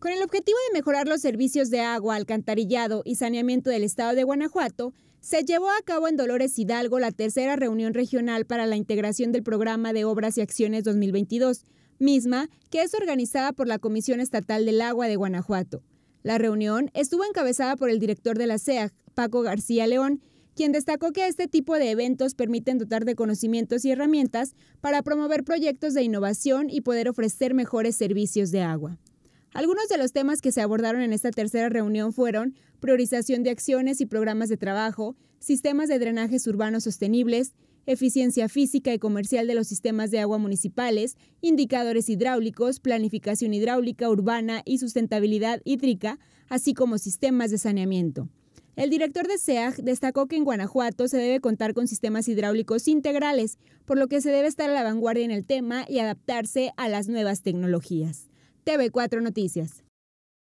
Con el objetivo de mejorar los servicios de agua, alcantarillado y saneamiento del estado de Guanajuato, se llevó a cabo en Dolores Hidalgo la tercera reunión regional para la integración del programa de obras y acciones 2022, misma que es organizada por la Comisión Estatal del Agua de Guanajuato. La reunión estuvo encabezada por el director de la SEAG, Paco García León, quien destacó que este tipo de eventos permiten dotar de conocimientos y herramientas para promover proyectos de innovación y poder ofrecer mejores servicios de agua. Algunos de los temas que se abordaron en esta tercera reunión fueron priorización de acciones y programas de trabajo, sistemas de drenajes urbanos sostenibles, eficiencia física y comercial de los sistemas de agua municipales, indicadores hidráulicos, planificación hidráulica urbana y sustentabilidad hídrica, así como sistemas de saneamiento. El director de SEAG destacó que en Guanajuato se debe contar con sistemas hidráulicos integrales, por lo que se debe estar a la vanguardia en el tema y adaptarse a las nuevas tecnologías. TV4 Noticias.